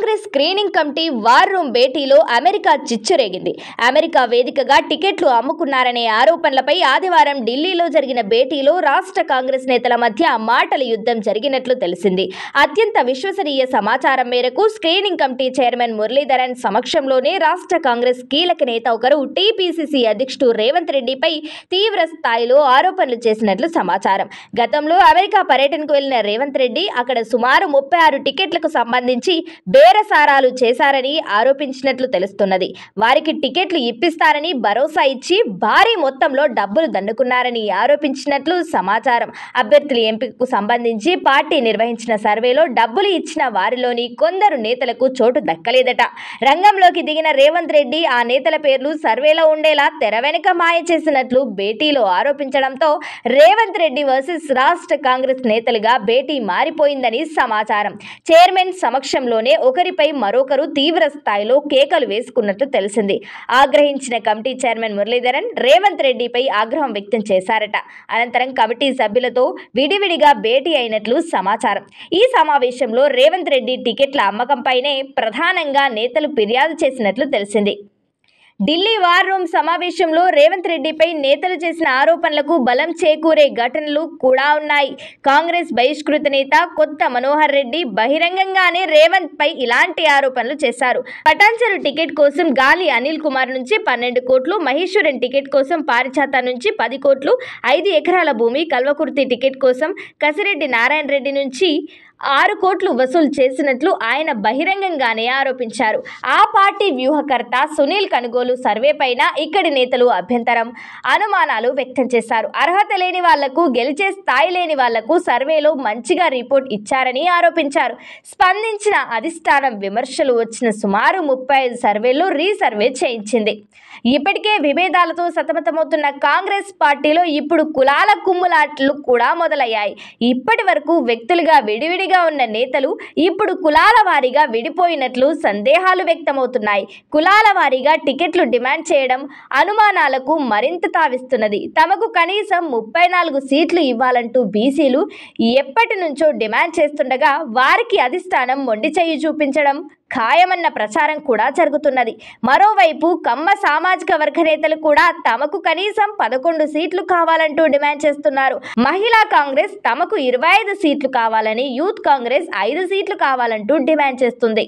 Congress screening committee war room భేటీలో America చిచ్చురేగింది America వేదికగా టికెట్లు అమ్ముకున్నారనే ఆరోపణలపై ఆదివారం ఢిల్లీలో జరిగిన భేటీలో రాష్ట్ర కాంగ్రెస్ నేతల మధ్య మాటల యుద్ధం జరిగినట్లు తెలిసింది అత్యంత విశ్వసనీయ సమాచారం మేరకు స్క్రీనింగ్ కమిటీ చైర్మన్ మురళీధరన్ సమక్షంలోనే రాష్ట్ర కాంగ్రెస్ కీలక నేత ఒకరు టీపీసీసీ అధ్యక్షుడు రేవంత్ రెడ్డిపై తీవ్ర స్థాయిలో ఆరోపణలు చేసినట్లు సమాచారం గతంలో అమెరికా పర్యటనకు వెళ్లిన రేవంత్ రెడ్డి అక్కడ సుమారు ముప్పై ఆరు టికెట్లకు సంబంధించి బే బేరసారాలు చేశారని ఆరోపించినట్లు తెలుస్తున్నది వారికి టికెట్లు ఇప్పిస్తారని భరోసా ఇచ్చి భారీ మొత్తంలో డబ్బులు దండుకున్నారని ఆరోపించినట్లు సమాచారం అభ్యర్థుల ఎంపికకు సంబంధించి పార్టీ నిర్వహించిన సర్వేలో డబ్బులు ఇచ్చిన వారిలోని కొందరు నేతలకు చోటు దక్కలేదట రంగంలోకి దిగిన రేవంత్ రెడ్డి ఆ నేతల పేర్లు సర్వేలో ఉండేలా తెర వెనుక మాయ చేసినట్లు భేటీలో ఆరోపించడంతో రేవంత్ రెడ్డి వర్సెస్ రాష్ట్ర కాంగ్రెస్ నేతలుగా భేటీ మారిపోయిందని సమాచారం చైర్మన్ సమక్షంలోనే ఒక ఒకరిపై మరొకరు తీవ్ర స్థాయిలో కేకలు వేసుకున్నట్లు తెలిసింది ఆగ్రహించిన కమిటీ చైర్మన్ మురళీధరన్ రేవంత్ రెడ్డిపై ఆగ్రహం వ్యక్తం చేశారట అనంతరం కమిటీ సభ్యులతో విడివిడిగా భేటీ అయినట్లు సమాచారం ఈ సమావేశంలో రేవంత్ రెడ్డి టికెట్ల అమ్మకంపైనే ప్రధానంగా నేతలు ఫిర్యాదు చేసినట్లు తెలిసింది ఢిల్లీ వార్ రూమ్ సమావేశంలో రేవంత్ రెడ్డిపై నేతలు చేసిన ఆరోపణలకు బలం చేకూరే ఘటనలు కూడా ఉన్నాయి కాంగ్రెస్ బహిష్కృత నేత కొత్త మనోహర్ రెడ్డి బహిరంగంగానే రేవంత్ పై ఇలాంటి ఆరోపణలు చేశారు పటాన్చెరు టికెట్ కోసం గాలి అనిల్ కుమార్ నుంచి పన్నెండు కోట్లు మహేశ్వరన్ టికెట్ కోసం పారిచాత నుంచి పది కోట్లు ఐదు ఎకరాల భూమి కల్వకుర్తి టికెట్ కోసం కసిరెడ్డి నారాయణ రెడ్డి నుంచి ఆరు కోట్లు వసూలు చేసినట్లు ఆయన బహిరంగంగానే ఆరోపించారు ఆ పార్టీ వ్యూహకర్త సునీల్ కనుగోలు సర్వే పైన ఇక్కడి నేతలు అభ్యంతరం అనుమానాలు వ్యక్తం చేశారు అర్హత లేని వాళ్లకు గెలిచే స్థాయి లేని వాళ్లకు సర్వేలో మంచిగా రిపోర్ట్ ఇచ్చారని ఆరోపించారు స్పందించిన అధిష్టానం విమర్శలు వచ్చిన సుమారు ముప్పై ఐదు రీసర్వే చేయించింది ఇప్పటికే విభేదాలతో సతమతమవుతున్న కాంగ్రెస్ పార్టీలో ఇప్పుడు కులాల కుమ్ములాట్లు కూడా మొదలయ్యాయి ఇప్పటి వరకు వ్యక్తులుగా విడివిడి ఉమ్మడిగా ఉన్న నేతలు ఇప్పుడు కులాల వారీగా విడిపోయినట్లు సందేహాలు వ్యక్తమవుతున్నాయి కులాల వారీగా టికెట్లు డిమాండ్ చేయడం అనుమానాలకు మరింత తావిస్తున్నది తమకు కనీసం ముప్పై నాలుగు సీట్లు ఇవ్వాలంటూ బీసీలు ఎప్పటి నుంచో డిమాండ్ చేస్తుండగా వారికి అధిష్టానం మొండి చేయి చూపించడం ఖాయమన్న ప్రచారం కూడా జరుగుతున్నది మరోవైపు కమ్మ సామాజిక వర్గ నేతలు కూడా తమకు కనీసం పదకొండు సీట్లు కావాలంటూ డిమాండ్ చేస్తున్నారు మహిళా కాంగ్రెస్ తమకు ఇరవై ఐదు సీట్లు కావాలని యూత్ కాంగ్రెస్ ఐదు సీట్లు కావాలంటూ డిమాండ్ చేస్తుంది